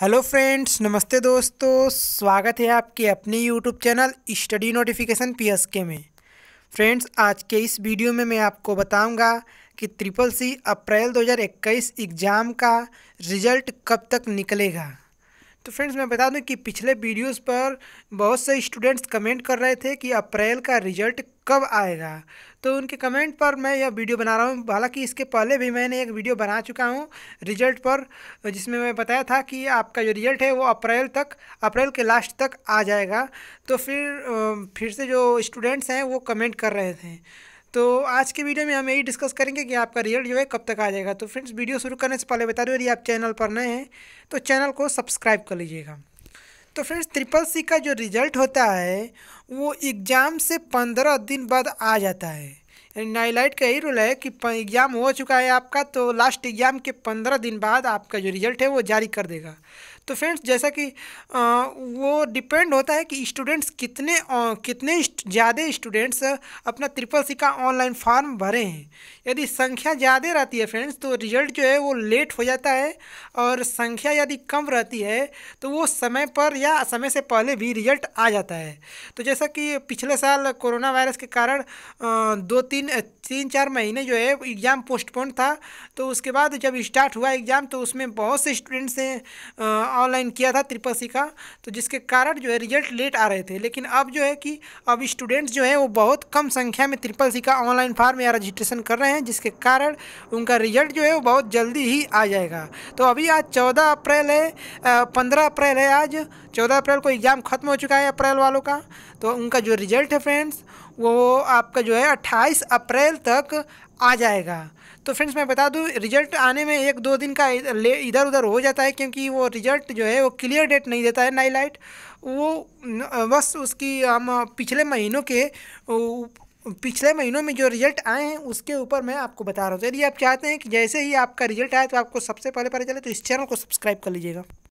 hello friends नमस्ते दोस्तों स्वागत है आपके अपने यूट्यूब चैनल स्टडी नोटिफिकेशन के में फ्रेंड्स आज के इस वीडियो में मैं आपको बताऊंगा कि ट्रिपल सी अप्रैल 2021 एग्ज़ाम का रिजल्ट कब तक निकलेगा तो फ्रेंड्स मैं बता दूं कि पिछले वीडियोस पर बहुत से स्टूडेंट्स कमेंट कर रहे थे कि अप्रैल का रिजल्ट कब आएगा तो उनके कमेंट पर मैं यह वीडियो बना रहा हूँ हालांकि इसके पहले भी मैंने एक वीडियो बना चुका हूँ रिजल्ट पर जिसमें मैं बताया था कि आपका जो रिजल्ट है वो अप्रैल तक अप्रैल के लास्ट तक आ जाएगा तो फिर फिर से जो स्टूडेंट्स हैं वो कमेंट कर रहे थे तो आज के वीडियो में हम यही डिस्कस करेंगे कि आपका रिजल्ट जो है कब तक आ जाएगा तो फ्रेंड्स वीडियो शुरू करने से पहले बता दो यदि आप चैनल पर नए हैं तो चैनल को सब्सक्राइब कर लीजिएगा तो फ्रेंड्स ट्रिपल सी का जो रिजल्ट होता है वो एग्ज़ाम से पंद्रह दिन बाद आ जाता है नाइलाइट का यही रूल है कि एग्ज़ाम हो चुका है आपका तो लास्ट एग्ज़ाम के पंद्रह दिन बाद आपका जो रिज़ल्ट है वो जारी कर देगा तो फ्रेंड्स जैसा कि आ, वो डिपेंड होता है कि स्टूडेंट्स कितने आ, कितने ज़्यादा स्टूडेंट्स अपना ट्रिपल सी का ऑनलाइन फॉर्म भरे हैं यदि संख्या ज़्यादा रहती है फ्रेंड्स तो रिजल्ट जो है वो लेट हो जाता है और संख्या यदि कम रहती है तो वो समय पर या समय से पहले भी रिजल्ट आ जाता है तो जैसा कि पिछले साल कोरोना वायरस के कारण आ, दो तीन तीन चार महीने जो है एग्ज़ाम पोस्टपोन था तो उसके बाद जब स्टार्ट हुआ एग्ज़ाम तो उसमें बहुत से स्टूडेंट्स ने ऑनलाइन किया था ट्रिपल सी का तो जिसके कारण जो है रिजल्ट लेट आ रहे थे लेकिन अब जो है कि अब स्टूडेंट्स जो है वो बहुत कम संख्या में ट्रिपल सी का ऑनलाइन फार्म या रजिस्ट्रेशन कर रहे हैं जिसके कारण उनका रिजल्ट जो है वो बहुत जल्दी ही आ जाएगा तो अभी आज चौदह अप्रैल है पंद्रह अप्रैल है आज चौदह अप्रैल को एग्ज़ाम ख़त्म हो चुका है अप्रैल वालों का तो उनका जो रिजल्ट है फ्रेंड्स वो आपका जो है अट्ठाईस अप्रैल तक आ जाएगा तो फ्रेंड्स मैं बता दूं रिजल्ट आने में एक दो दिन का इधर उधर हो जाता है क्योंकि वो रिजल्ट जो है वो क्लियर डेट नहीं देता है नाई लाइट वो बस उसकी हम पिछले महीनों के पिछले महीनों में जो रिजल्ट आए हैं उसके ऊपर मैं आपको बता रहा हूँ तो यदि आप चाहते हैं कि जैसे ही आपका रिजल्ट आए तो आपको सबसे पहले पता चले तो इस चैनल को सब्सक्राइब कर लीजिएगा